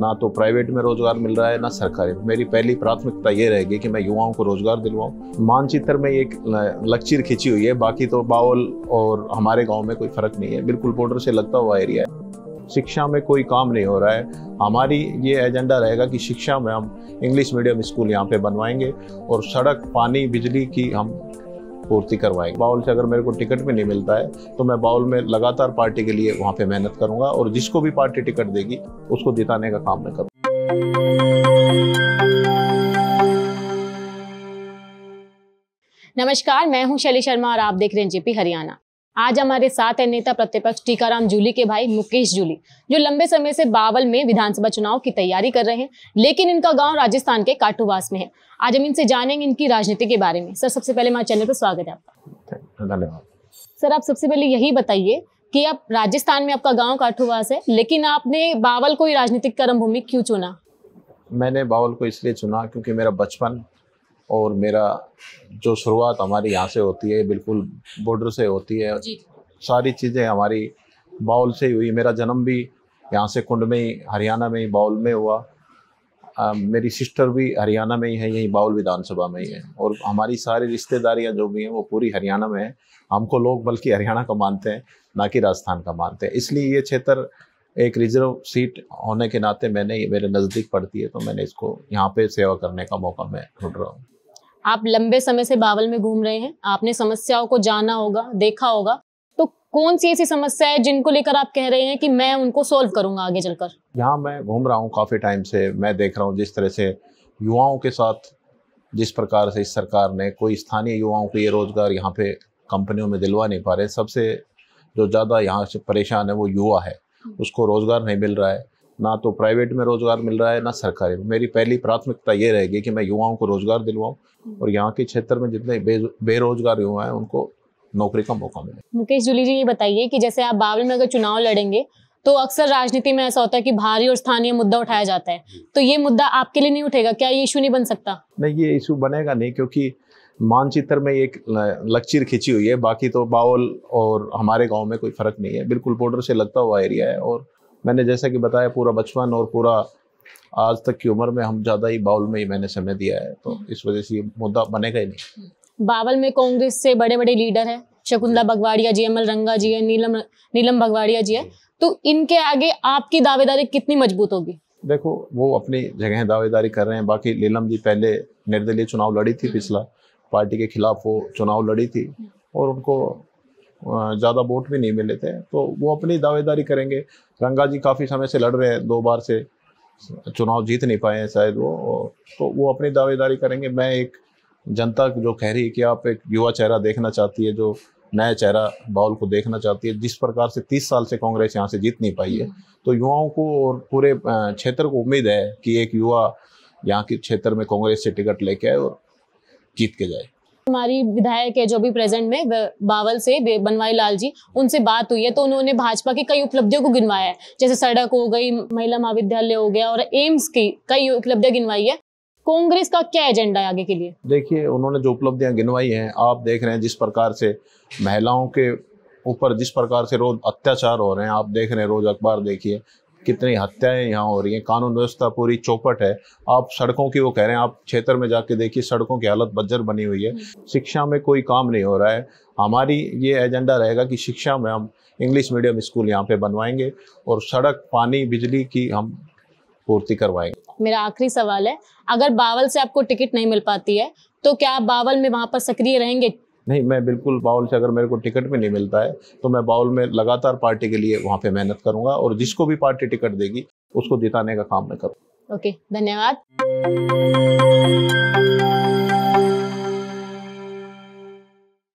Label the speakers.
Speaker 1: ना तो प्राइवेट में रोजगार मिल रहा है ना सरकारी मेरी पहली प्राथमिकता ये रहेगी कि मैं युवाओं को रोजगार दिलवाऊं मानचित्र में एक लक्चर खिंची हुई है बाकी तो बावल और हमारे गांव में कोई फर्क नहीं है बिल्कुल बॉर्डर से लगता हुआ एरिया है शिक्षा में कोई काम नहीं हो रहा है हमारी ये एजेंडा रहेगा कि शिक्षा में हम इंग्लिश मीडियम स्कूल यहाँ पे बनवाएंगे और सड़क पानी बिजली की हम पूर्ति करवाएंगे बाउल से अगर मेरे को टिकट भी नहीं मिलता है तो मैं बाउल में लगातार पार्टी के लिए वहाँ पे मेहनत करूंगा और जिसको भी पार्टी टिकट देगी उसको जिताने का काम मैं करूँगा
Speaker 2: नमस्कार मैं हूं शैली शर्मा और आप देख रहे हैं जेपी हरियाणा आज हमारे साथ है नेता प्रतिपक्ष टीकाराम जूली के भाई मुकेश जूली जो लंबे समय से बावल में विधानसभा चुनाव की तैयारी कर रहे हैं लेकिन इनका गांव राजस्थान के काटूवास में है आज हम इनसे जानेंगे इनकी राजनीति के बारे में सर सबसे पहले हमारे चैनल पर स्वागत है आपका धन्यवाद सर आप सबसे पहले यही बताइए कि आप राजस्थान में आपका गाँव काठूवास है लेकिन आपने बावल को ही राजनीतिक कर्म भूमि क्यों चुना
Speaker 1: मैंने बावल को इसलिए चुना क्योंकि मेरा बचपन और मेरा जो शुरुआत हमारी यहाँ से होती है बिल्कुल बॉर्डर से होती है सारी चीज़ें हमारी बाउल से ही हुई मेरा जन्म भी यहाँ से कुंड में ही हरियाणा में ही बाउल में हुआ आ, मेरी सिस्टर भी हरियाणा में ही है यहीं बाउल विधानसभा में ही है और हमारी सारी रिश्तेदारियाँ जो भी हैं वो पूरी हरियाणा में है हमको लोग बल्कि हरियाणा का मानते हैं ना कि राजस्थान का मानते हैं इसलिए ये क्षेत्र एक रिजर्व सीट होने के नाते मैंने मेरे नज़दीक पड़ती है तो मैंने इसको यहाँ पे सेवा करने का मौका मैं ढूंढ रहा हूँ
Speaker 2: आप लंबे समय से बावल में घूम रहे हैं आपने समस्याओं को जाना होगा देखा होगा तो कौन सी ऐसी समस्या है जिनको लेकर आप कह रहे हैं कि मैं उनको सोल्व करूंगा आगे चलकर
Speaker 1: यहाँ मैं घूम रहा हूँ काफ़ी टाइम से मैं देख रहा हूँ जिस तरह से युवाओं के साथ जिस प्रकार से इस सरकार ने कोई स्थानीय युवाओं को ये रोज़गार यहाँ पे कंपनियों में दिलवा नहीं पा रहे सबसे जो ज़्यादा यहाँ से परेशान है वो युवा है उसको रोज़गार नहीं मिल रहा है ना तो प्राइवेट में रोज़गार मिल रहा है ना सरकारी में मेरी पहली प्राथमिकता ये रहेगी कि मैं युवाओं को रोज़गार दिलवाऊँ हम्म। और यहाँ के क्षेत्र में जितने बेरोजगार युवा हैं उनको नौकरी का मौका मिले
Speaker 2: मुकेश जुली जी ये बताइए कि जैसे आप बावल में अगर चुनाव लड़ेंगे तो अक्सर राजनीति में ऐसा होता है कि भारी और स्थानीय मुद्दा उठाया जाता है तो ये मुद्दा आपके लिए नहीं उठेगा क्या ये इशू नहीं बन सकता
Speaker 1: नहीं ये इशू बनेगा नहीं क्योंकि मानचित्र में एक लकीर खिंची हुई है बाकी तो बावल और हमारे गांव में कोई फर्क नहीं है बिल्कुल बॉर्डर से लगता हुआ एरिया है और मैंने जैसा कि बताया पूरा बचपन और पूरा आज तक की उम्र में हम ज़्यादा ही बाउल में ही मैंने समय दिया है तो इस वजह से ये मुद्दा बनेगा ही नहीं
Speaker 2: बावल में कांग्रेस से बड़े बड़े लीडर हैं शकुंतला बगवाड़िया जी एम एल रंगा जी है नीलम नीलम बगवाड़िया जी है तो इनके आगे आपकी दावेदारी कितनी मजबूत होगी
Speaker 1: देखो वो अपनी जगह दावेदारी कर रहे हैं बाकी नीलम जी पहले निर्दलीय चुनाव लड़ी थी पिछला पार्टी के खिलाफ वो चुनाव लड़ी थी और उनको ज़्यादा वोट भी नहीं मिले थे तो वो अपनी दावेदारी करेंगे रंगा जी काफ़ी समय से लड़ रहे हैं दो बार से चुनाव जीत नहीं पाए हैं शायद वो तो वो अपनी दावेदारी करेंगे मैं एक जनता जो कह रही है कि आप एक युवा चेहरा देखना चाहती है जो नया चेहरा बाउल को देखना चाहती है जिस प्रकार से तीस साल से कांग्रेस यहाँ से जीत नहीं पाई है तो युवाओं को और पूरे क्षेत्र को उम्मीद है कि एक युवा यहाँ के क्षेत्र में कांग्रेस से टिकट लेके आए और जीत के जाए
Speaker 2: हमारी विधायक है जो भी प्रेजेंट में बावल से बनवाई लाल जी उनसे बात हुई है तो उन्होंने भाजपा की कई उपलब्धियों को गिनवाया है जैसे सड़क हो गई महिला महाविद्यालय हो गया और एम्स की कई उपलब्धियां गिनवाई है कांग्रेस का क्या एजेंडा है आगे के लिए
Speaker 1: देखिए उन्होंने जो उपलब्धियां गिनवाई हैं आप देख रहे हैं जिस प्रकार से महिलाओं के ऊपर जिस प्रकार से रोज अत्याचार हो रहे हैं आप देख रहे हैं रोज अखबार देखिए कितनी हत्याएं यहाँ हो रही हैं कानून व्यवस्था पूरी चौपट है आप सड़कों की वो कह रहे हैं आप क्षेत्र में जाके देखिए सड़कों की हालत बज्जर बनी हुई है शिक्षा में कोई काम नहीं हो रहा है हमारी ये एजेंडा रहेगा कि शिक्षा में हम इंग्लिश मीडियम स्कूल यहाँ पे बनवाएंगे और सड़क पानी बिजली की हम पूर्ति करवाएंगे
Speaker 2: मेरा आखिरी सवाल है अगर बावल से आपको टिकट नहीं मिल पाती है तो क्या आप बावल में वहाँ पर सक्रिय रहेंगे
Speaker 1: नहीं मैं बिल्कुल बाउल से अगर मेरे को टिकट भी नहीं मिलता है तो मैं बाउल में लगातार पार्टी के लिए वहाँ पे मेहनत करूंगा और जिसको भी पार्टी टिकट देगी उसको जिताने का काम मैं करूँ
Speaker 2: ओके okay, धन्यवाद